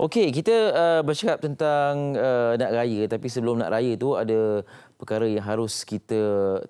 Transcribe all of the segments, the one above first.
Okey, kita uh, bercakap tentang uh, nak raya tapi sebelum nak raya itu ada perkara yang harus kita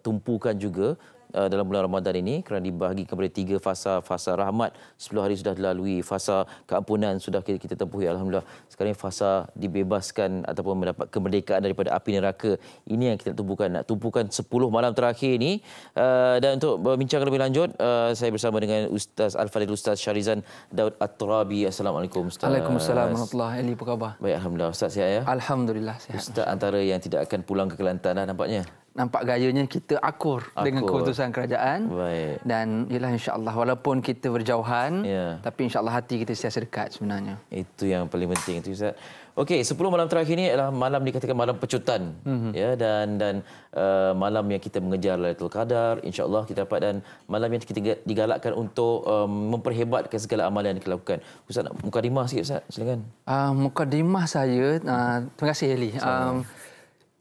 tumpukan juga Uh, dalam bulan Ramadan ini kerana dibahagi kepada tiga fasa fasa rahmat 10 hari sudah dilalui fasa keampunan sudah kita, kita tempuh alhamdulillah sekarang fasa dibebaskan ataupun mendapat kemerdekaan daripada api neraka ini yang kita tumpukan nak tumpukan 10 malam terakhir ini uh, dan untuk berbincang lebih lanjut uh, saya bersama dengan Ustaz Al Fadil Ustaz Syarizan Daud At-Turabi Assalamualaikum Ustaz Waalaikumsalam warahmatullahi Ali Baik alhamdulillah Ustaz sihat ya Alhamdulillah sihat Ustaz antara yang tidak akan pulang ke Kelantan dah nampaknya nampak gayanya kita akur, akur. dengan keputusan kerajaan Baik. dan ialah insyaallah walaupun kita berjauhan yeah. tapi insyaallah hati kita sentiasa dekat sebenarnya itu yang paling penting itu ustaz okey 10 malam terakhir ini adalah malam dikatakan malam pecutan mm-hmm. ya dan dan uh, malam yang kita mengejar Lailatul Qadar insyaallah kita dapat dan malam yang kita digalakkan untuk um, memperhebatkan segala amalan yang dilakukan. ustaz nak mukadimah sikit ustaz silakan uh, ah, mukadimah saya uh, terima kasih Eli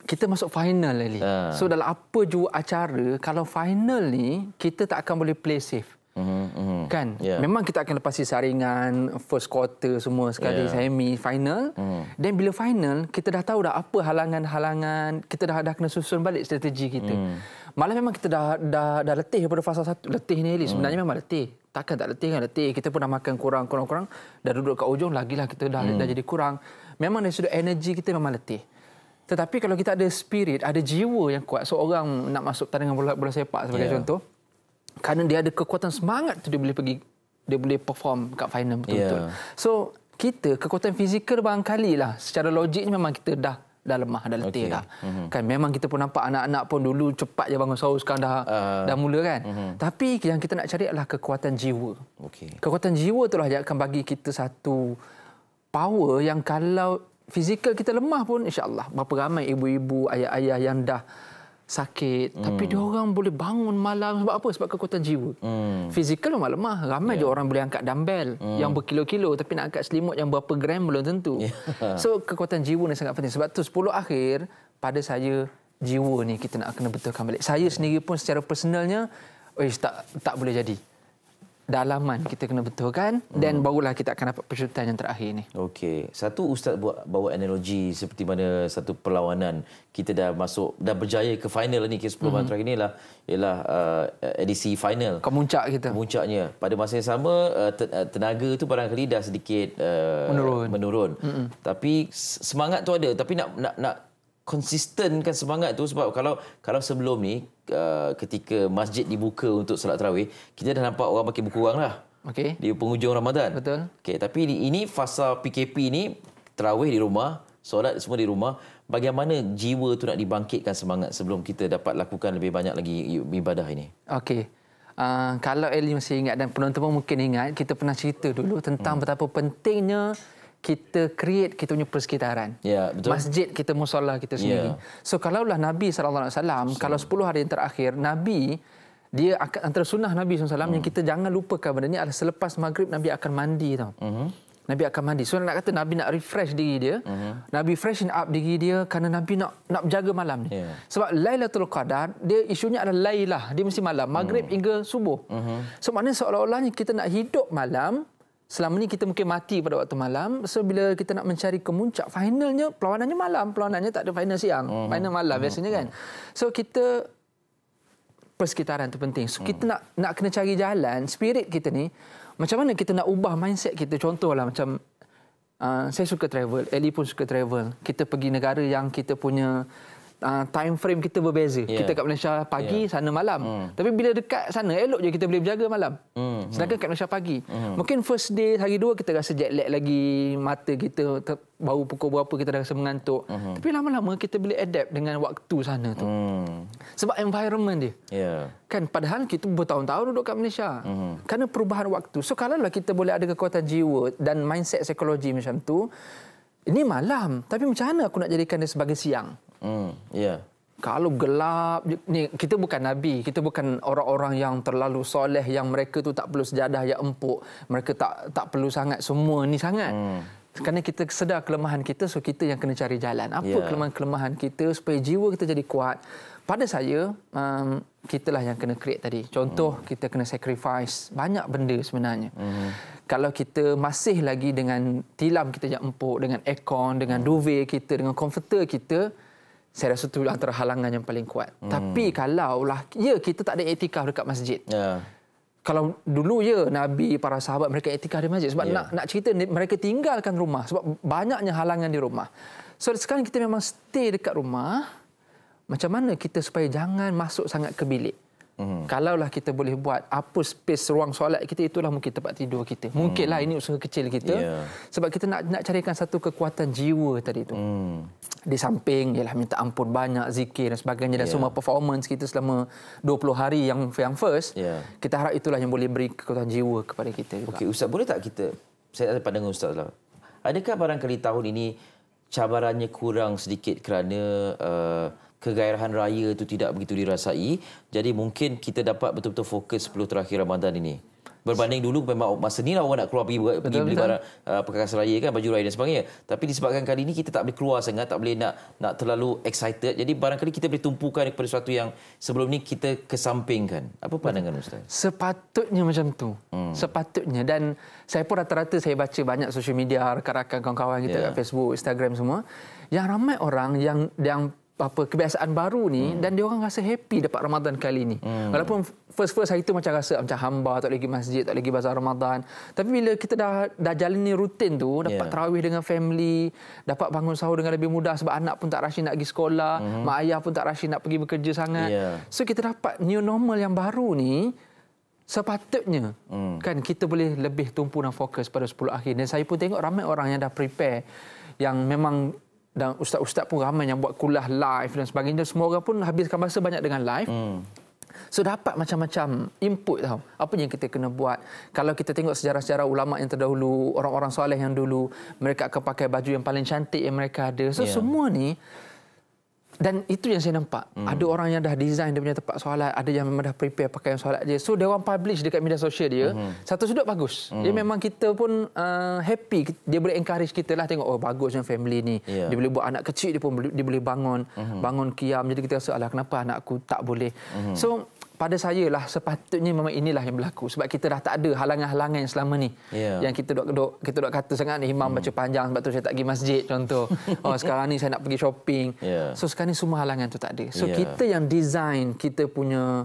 kita masuk final Lily. Uh. Ah. So dalam apa juga acara kalau final ni kita tak akan boleh play safe. Mm-hmm. Kan? Yeah. Memang kita akan lepasi saringan first quarter semua sekali yeah. semi final. Dan mhm. mm. bila final kita dah tahu dah apa halangan-halangan, kita dah dah kena susun balik strategi kita. Mm. Malah memang kita dah dah dah letih pada fasa satu. Letih ni Ali hmm. sebenarnya memang letih. Takkan tak letih kan letih. Kita pun dah makan kurang kurang kurang dah duduk kat ujung lagilah kita dah mm. dah jadi kurang. Memang dari sudut energi kita memang letih. Mm. Tetapi kalau kita ada spirit, ada jiwa yang kuat, seorang nak masuk pertandingan bola, bola sepak sebagai yeah. contoh, kerana dia ada kekuatan semangat tu dia boleh pergi dia boleh perform kat final betul-betul. Yeah. So kita kekuatan fizikal barangkali lah secara logik memang kita dah dah lemah dah letih okay. dah. Mm-hmm. Kan memang kita pun nampak anak-anak pun dulu cepat je bangun sahur sekarang dah uh, dah mula kan. Mm-hmm. Tapi yang kita nak cari adalah kekuatan jiwa. Okay. Kekuatan jiwa itulah yang akan bagi kita satu power yang kalau fizikal kita lemah pun insyaallah berapa ramai ibu-ibu ayah-ayah yang dah sakit hmm. tapi dia orang boleh bangun malam sebab apa sebab kekuatan jiwa. Hmm. Fizikal memang lemah. Ramai yeah. je orang boleh angkat dumbbell hmm. yang berkilo-kilo tapi nak angkat selimut yang berapa gram belum tentu. Yeah. So kekuatan jiwa ni sangat penting. Sebab tu sepuluh akhir pada saya jiwa ni kita nak kena betulkan balik. Saya sendiri pun secara personalnya tak tak boleh jadi dalaman kita kena betulkan hmm. dan barulah kita akan dapat persyaratan yang terakhir ini. Okey. Satu ustaz buat bawa analogi seperti mana satu perlawanan kita dah masuk dah berjaya ke final ni ke 10 hmm. terakhir ni lah ialah uh, edisi final. Kemuncak kita. Kemuncaknya. Pada masa yang sama uh, uh tenaga tu barangkali dah sedikit uh, menurun. menurun. Hmm. Tapi semangat tu ada tapi nak nak nak konsistenkan semangat tu sebab kalau kalau sebelum ni uh, ketika masjid dibuka untuk solat tarawih kita dah nampak orang makin berkurang lah okay. di penghujung Ramadan betul Okey. tapi ini, fasa PKP ni tarawih di rumah solat semua di rumah bagaimana jiwa tu nak dibangkitkan semangat sebelum kita dapat lakukan lebih banyak lagi ibadah ini okey Uh, kalau Eli masih ingat dan penonton pun mungkin ingat, kita pernah cerita dulu tentang hmm. betapa pentingnya kita create kita punya persekitaran. Ya, betul. Masjid kita, musolla kita ya. sendiri. Ya. So kalaulah Nabi Sallallahu SAW, so. kalau 10 hari yang terakhir, Nabi dia akan antara sunnah Nabi SAW hmm. yang kita jangan lupakan benda ni adalah selepas maghrib Nabi akan mandi tau. Hmm. Nabi akan mandi. So nak kata Nabi nak refresh diri dia. Uh-huh. Nabi freshen up diri dia kerana Nabi nak nak jaga malam ni. Yeah. Sebab Lailatul Qadar dia isunya adalah lailah. Dia mesti malam, maghrib uh-huh. hingga subuh. Uh-huh. So maknanya seolah-olahnya kita nak hidup malam Selama ni kita mungkin mati pada waktu malam. So bila kita nak mencari kemuncak finalnya perlawanannya malam, perlawanannya tak ada final siang. Uh-huh. Final malam uh-huh. biasanya kan. So kita persekitaran tu penting. So kita uh-huh. nak nak kena cari jalan spirit kita ni macam mana kita nak ubah mindset kita contohlah macam uh, saya suka travel, Ellie pun suka travel. Kita pergi negara yang kita punya Ah, time frame kita berbeza. Yeah. Kita kat Malaysia pagi, yeah. sana malam. Mm. Tapi bila dekat sana, elok je kita boleh berjaga malam. Mm. Sedangkan mm. kat Malaysia pagi. Mm. Mungkin first day, hari dua kita rasa jet lag lagi, mata kita bau baru pukul berapa kita dah rasa mengantuk. Mm. Tapi lama-lama kita boleh adapt dengan waktu sana tu. Mm. Sebab environment dia. Yeah. Kan padahal kita bertahun-tahun duduk kat Malaysia. Mm. Kerana perubahan waktu. So kalau lah kita boleh ada kekuatan jiwa dan mindset psikologi macam tu, ini malam. Tapi macam mana aku nak jadikan dia sebagai siang? Hmm, ya. Yeah. Kalau gelap, ni, kita bukan Nabi. Kita bukan orang-orang yang terlalu soleh yang mereka tu tak perlu sejadah yang empuk. Mereka tak tak perlu sangat semua ni sangat. Hmm. Kerana kita sedar kelemahan kita, so kita yang kena cari jalan. Apa yeah. kelemahan-kelemahan kita supaya jiwa kita jadi kuat. Pada saya, um, kitalah yang kena create tadi. Contoh, hmm. kita kena sacrifice banyak benda sebenarnya. Hmm. Kalau kita masih lagi dengan tilam kita yang empuk, dengan aircon, dengan hmm. duvet kita, dengan comforter kita, saya rasa itu antara halangan yang paling kuat. Hmm. Tapi kalau lah, ya kita tak ada etikah dekat masjid. Ya. Kalau dulu ya Nabi, para sahabat mereka etikah di masjid. Sebab ya. nak, nak cerita, mereka tinggalkan rumah. Sebab banyaknya halangan di rumah. So sekarang kita memang stay dekat rumah. Macam mana kita supaya jangan masuk sangat ke bilik hmm Kalaulah kita boleh buat apa space ruang solat kita itulah mungkin tempat tidur kita. Mungkinlah hmm. ini usaha kecil kita. Yeah. Sebab kita nak nak carikan satu kekuatan jiwa tadi tu. Mm. Di samping ialah minta ampun banyak zikir dan sebagainya dan yeah. semua performance kita selama 20 hari yang yang first. Yeah. Kita harap itulah yang boleh beri kekuatan jiwa kepada kita juga. Okey, ustaz boleh tak kita saya ada pandangan ustaz lah. Adakah barangkali tahun ini cabarannya kurang sedikit kerana uh, kegairahan raya itu tidak begitu dirasai. Jadi mungkin kita dapat betul-betul fokus 10 terakhir Ramadan ini. Berbanding dulu memang masa ni lah orang nak keluar pergi, pergi betul, beli barang uh, perkakas raya kan, baju raya dan sebagainya. Tapi disebabkan kali ini kita tak boleh keluar sangat, tak boleh nak nak terlalu excited. Jadi barangkali kita boleh tumpukan kepada sesuatu yang sebelum ni kita kesampingkan. Apa pandangan betul. Ustaz? Sepatutnya macam tu. Hmm. Sepatutnya. Dan saya pun rata-rata saya baca banyak social media, rakan-rakan kawan-kawan kita yeah. kat Facebook, Instagram semua. Yang ramai orang yang yang apa kebiasaan baru ni hmm. dan dia orang rasa happy dapat Ramadan kali ni. Hmm. Walaupun first first hari tu macam rasa macam hamba tak lagi masjid, tak lagi bazar Ramadan. Tapi bila kita dah dah ni rutin tu, dapat yeah. tarawih dengan family, dapat bangun sahur dengan lebih mudah sebab anak pun tak rasa nak pergi sekolah, hmm. mak ayah pun tak rasa nak pergi bekerja sangat. Yeah. So kita dapat new normal yang baru ni sepatutnya hmm. kan kita boleh lebih tumpu dan fokus pada 10 akhir. Dan saya pun tengok ramai orang yang dah prepare yang memang dan ustaz-ustaz pun ramai yang buat kuliah live dan sebagainya semua orang pun habiskan masa banyak dengan live hmm. So dapat macam-macam input tau. Apa yang kita kena buat? Kalau kita tengok sejarah-sejarah ulama yang terdahulu, orang-orang soleh yang dulu, mereka akan pakai baju yang paling cantik yang mereka ada. So yeah. semua ni dan itu yang saya nampak. Hmm. Ada orang yang dah design dia punya tempat solat, ada yang memang dah prepare yang solat dia. So dia orang publish dekat media sosial dia. Hmm. Satu sudut bagus. Hmm. Dia memang kita pun uh, happy dia boleh encourage kita lah tengok oh bagusnya family ni. Yeah. Dia boleh buat anak kecil dia pun dia boleh bangun, hmm. bangun kiam jadi kita rasa alah kenapa anakku tak boleh. Hmm. So pada saya lah sepatutnya memang inilah yang berlaku sebab kita dah tak ada halangan-halangan yang selama ni yeah. yang kita dok kita dok kata sangat ni imam hmm. baca panjang sebab tu saya tak pergi masjid contoh oh sekarang ni saya nak pergi shopping yeah. so sekarang ni semua halangan tu tak ada so yeah. kita yang design kita punya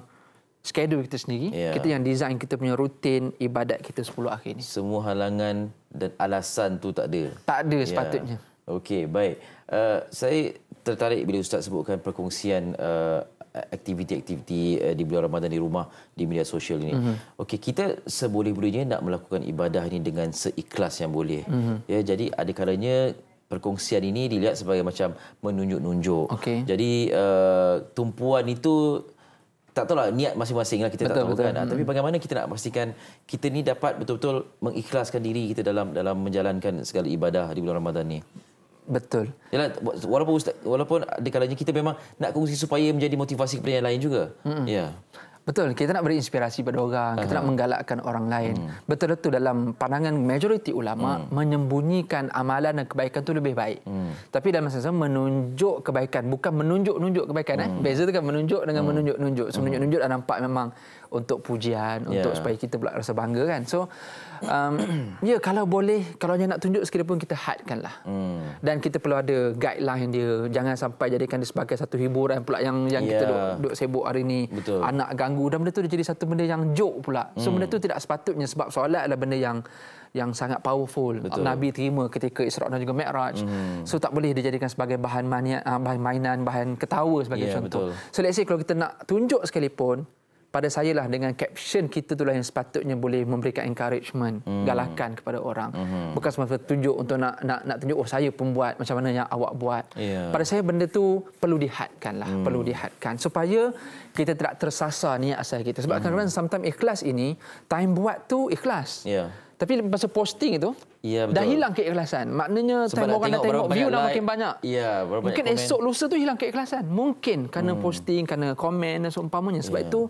schedule kita sendiri yeah. kita yang design kita punya rutin ibadat kita sepuluh akhir ini. semua halangan dan alasan tu tak ada tak ada ya. sepatutnya yeah. Okey, baik uh, saya tertarik bila ustaz sebutkan perkongsian uh, aktiviti-aktiviti uh, di bulan Ramadan di rumah di media sosial ini. Mm-hmm. Okey, kita seboleh-bolehnya nak melakukan ibadah ini dengan seikhlas yang boleh. Mm-hmm. Ya, jadi ada kalanya perkongsian ini dilihat sebagai macam menunjuk-nunjuk. Okay. Jadi uh, tumpuan itu tak lah tahu lah niat masing-masinglah kita betul, tak tahu betul. kan. hmm Tapi mhm. bagaimana kita nak pastikan kita ni dapat betul-betul mengikhlaskan diri kita dalam dalam menjalankan segala ibadah di bulan Ramadan ni? Betul. Yalah, walaupun Ustaz, walaupun ada kalanya kita memang nak kongsi supaya menjadi motivasi kepada yang lain juga. Mm-hmm. Ya. Yeah. Betul, kita nak beri inspirasi pada orang, uh-huh. kita nak ah. menggalakkan orang lain. Mm. Betul Betul itu dalam pandangan majoriti ulama hmm. menyembunyikan amalan dan kebaikan itu lebih baik. Hmm. Tapi dalam masa sama menunjuk kebaikan, bukan menunjuk-nunjuk kebaikan hmm. eh. Mm. Beza tu kan menunjuk dengan hmm. menunjuk-nunjuk. So, hmm. Menunjuk-nunjuk dan nampak memang untuk pujian yeah. untuk supaya kita pula rasa bangga kan so um, ya yeah, kalau boleh kalau dia nak tunjuk sekalipun kita hadkanlah mm. dan kita perlu ada guideline dia jangan sampai jadikan dia sebagai satu hiburan pula yang yang yeah. kita ya. duk, duk sibuk hari ni anak ganggu dan benda tu dia jadi satu benda yang joke pula so benda tu hmm. tidak sepatutnya sebab solat adalah benda yang yang sangat powerful Betul. nabi terima ketika Isra dan juga Mi'raj. Mm. So tak boleh dijadikan sebagai bahan mania, ah, bahan mainan, bahan ketawa sebagai yeah, contoh. Betul. So let's say kalau kita nak tunjuk sekalipun pada saya lah dengan caption kita itulah yang sepatutnya boleh memberikan encouragement hmm. galakan kepada orang hmm. bukan semata tunjuk untuk nak nak nak tunjuk oh saya pembuat macam mana yang awak buat yeah. pada saya benda tu perlu dihadkanlah hmm. perlu dihadkan supaya kita tidak tersasar niat asal kita sebab hmm. kadang-kadang sometimes ikhlas ini time buat tu ikhlas yeah. tapi masa posting itu Ya, Dah hilang keikhlasan. Maknanya Sebab time orang dah tengok, view dah like. makin banyak. Ya, Mungkin banyak esok lusa tu hilang keikhlasan. Mungkin kerana hmm. posting, kerana komen dan seumpamanya. Sebab ya. itu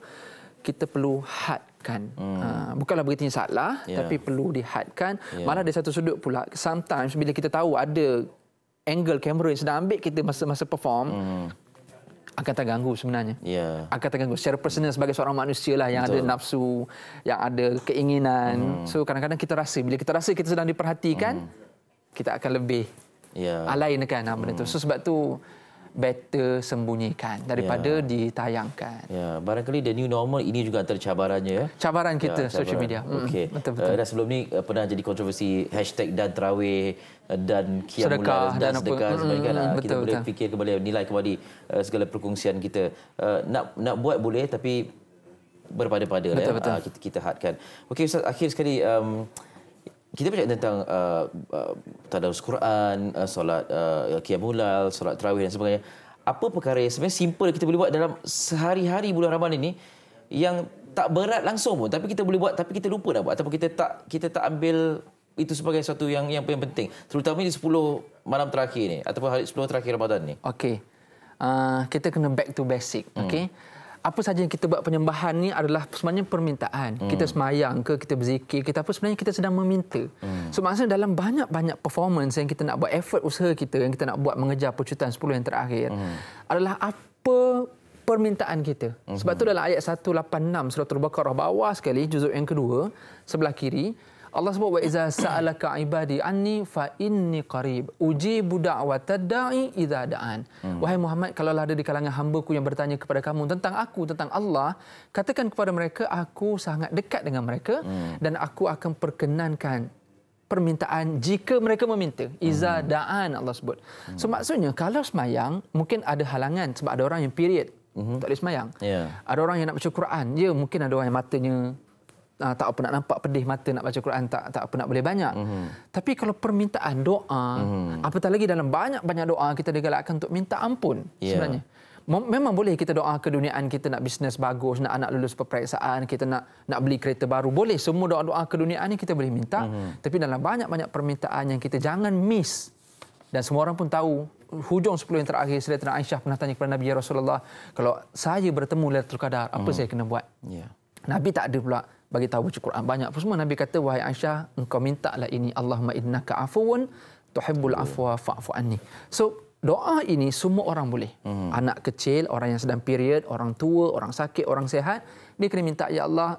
kita perlu had kan. Hmm. Ah, bukanlah begitu salah yeah. tapi perlu dihadkan. Yeah. Malah ada satu sudut pula sometimes bila kita tahu ada angle kamera yang sedang ambil kita masa-masa perform hmm. akan terganggu sebenarnya. Yeah. Akan terganggu secara personal sebagai seorang manusia lah yang Betul. ada nafsu, yang ada keinginan. Hmm. So kadang-kadang kita rasa bila kita rasa kita sedang diperhatikan hmm. kita akan lebih yeah. alainkan benda hmm. tu. So sebab tu better sembunyikan daripada ya. ditayangkan. Ya, barangkali the new normal ini juga antara cabarannya ya. Cabaran kita ya, cabaran. social media. Okey. Mm, betul betul. Uh, dan sebelum ni uh, pernah jadi kontroversi hashtag dan terawih uh, dan kiamulah dan, dan, dan sedekah mm, sebagainya. Mm, kita betul, boleh betul. fikir kembali nilai kembali uh, segala perkongsian kita. Uh, nak nak buat boleh tapi berpada-pada ya. Betul, betul. Uh, ah, kita, kita hadkan. Okey Ustaz akhir sekali um, uh, kita bercakap tentang uh, uh, tadarus Quran, uh, solat uh, ya, qiyamulal, solat tarawih dan sebagainya. Apa perkara yang sebenarnya simple kita boleh buat dalam sehari-hari bulan Ramadan ini yang tak berat langsung pun tapi kita boleh buat tapi kita lupa nak buat ataupun kita tak kita tak ambil itu sebagai satu yang yang paling penting terutama di 10 malam terakhir ni ataupun hari 10 terakhir Ramadan ni. Okey. Uh, kita kena back to basic, hmm. okey apa saja yang kita buat penyembahan ni adalah sebenarnya permintaan. Hmm. Kita semayang ke, kita berzikir, kita apa sebenarnya kita sedang meminta. Hmm. So maksudnya dalam banyak-banyak performance yang kita nak buat effort usaha kita yang kita nak buat mengejar pecutan 10 yang terakhir hmm. adalah apa permintaan kita. Hmm. Sebab tu dalam ayat 186 surah Al-Baqarah bawah sekali juzuk yang kedua sebelah kiri Allah sebut wa iza sa'alaka ibadi anni fa inni qarib. Uji budak wa tad'i iza da'an. Hmm. Wahai Muhammad, kalau lah ada di kalangan hamba-Ku yang bertanya kepada kamu tentang aku, tentang Allah, katakan kepada mereka aku sangat dekat dengan mereka hmm. dan aku akan perkenankan permintaan jika mereka meminta iza hmm. da'an Allah sebut. Hmm. So maksudnya kalau semayang mungkin ada halangan sebab ada orang yang period Mm-hmm. Tak boleh semayang yeah. Ada orang yang nak baca Quran Ya mungkin ada orang yang matanya uh, tak apa nak nampak pedih mata nak baca Quran tak tak apa nak boleh banyak. Mm-hmm. Tapi kalau permintaan doa, mm-hmm. apatah lagi dalam banyak-banyak doa kita digalakkan untuk minta ampun yeah. sebenarnya. Memang boleh kita doa ke duniaan kita nak bisnes bagus, nak anak lulus peperiksaan, kita nak nak beli kereta baru. Boleh semua doa-doa keduniaan ni kita boleh minta. Mm-hmm. Tapi dalam banyak-banyak permintaan yang kita jangan miss. Dan semua orang pun tahu hujung 10 yang terakhir Sayyidatina Aisyah pernah tanya kepada Nabi ya Rasulullah, kalau saya bertemu Lailatul Qadar, apa mm-hmm. saya kena buat? Yeah. Nabi tak ada pula bagi tahu baca Quran banyak apa semua Nabi kata wahai Aisyah engkau minta lah ini Allahumma innaka afuwun tuhibbul afwa fa'fu anni. So doa ini semua orang boleh. Hmm. Anak kecil, orang yang sedang period, orang tua, orang sakit, orang sehat dia kena minta ya Allah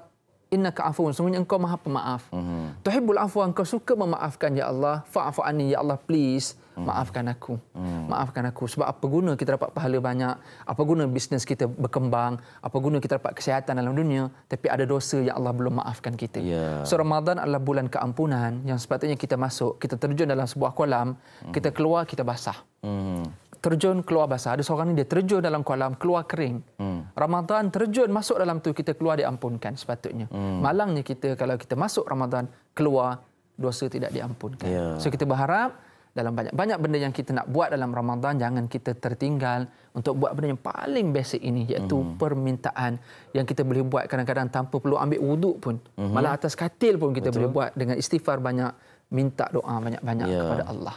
innaka afuun semuanya engkau maha pemaaf mm-hmm. tuhibbul afwa engkau suka memaafkan ya Allah fa'fu anni ya Allah please mm-hmm. maafkan aku mm-hmm. maafkan aku sebab apa guna kita dapat pahala banyak apa guna bisnes kita berkembang apa guna kita dapat kesihatan dalam dunia tapi ada dosa yang Allah belum maafkan kita yeah. so Ramadan adalah bulan keampunan yang sepatutnya kita masuk kita terjun dalam sebuah kolam mm-hmm. kita keluar kita basah mm-hmm terjun keluar basah. Ada seorang ini dia terjun dalam kolam, keluar kering. Hmm. Ramadan terjun masuk dalam tu, kita keluar diampunkan sepatutnya. Hmm. Malangnya kita kalau kita masuk Ramadhan keluar dosa tidak diampunkan. Yeah. So kita berharap dalam banyak-banyak benda yang kita nak buat dalam Ramadhan jangan kita tertinggal untuk buat benda yang paling basic ini, iaitu hmm. permintaan yang kita boleh buat kadang-kadang tanpa perlu ambil wuduk pun. Hmm. Malah atas katil pun kita Betul. boleh buat dengan istighfar banyak, minta doa banyak-banyak yeah. kepada Allah.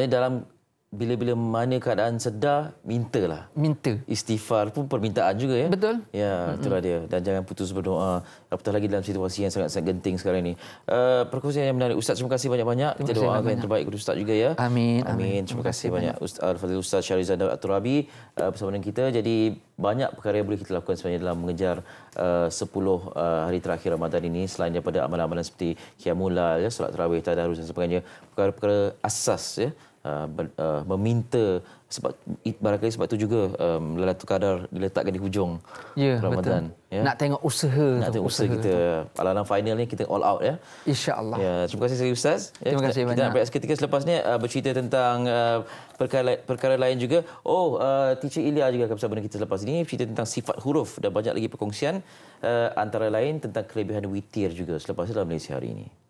Eh, dalam bila-bila mana keadaan sedar, mintalah. Minta. Istighfar pun permintaan juga ya. Betul. Ya, itulah dia. Dan jangan putus berdoa. Apatah lagi dalam situasi yang sangat-sangat genting sekarang ini. Uh, eh, perkongsian yang menarik. Ustaz, terima kasih banyak-banyak. Kita doakan banyak. yang terbaik kepada Ustaz juga ya. Amin. Amin. Amin. Terima, terima kasih banyak. banyak. Ustaz Syarizan Dawud Aturabi uh, eh, bersama dengan kita. Jadi, banyak perkara yang boleh kita lakukan sebenarnya dalam mengejar uh, 10 uh, hari terakhir Ramadan ini selain daripada amalan-amalan seperti Qiyamulal, ya, Salat Terawih, Tadarus dan sebagainya. Perkara-perkara asas ya, Uh, ber, uh, meminta sebab barangkali sebab tu juga um, Lailatul Qadar diletakkan di hujung ya, Ramadan ya nak tengok usaha nak tengok usaha, usaha kita alalan final ni kita all out ya insyaallah ya terima kasih sekali ustaz ya, terima kasih kita, banyak kita seketika selepas ni uh, bercerita tentang uh, perkara perkara lain juga oh uh, teacher Ilya juga akan bersama kita selepas ini bercerita tentang sifat huruf dan banyak lagi perkongsian uh, antara lain tentang kelebihan witir juga selepas dalam Malaysia hari ini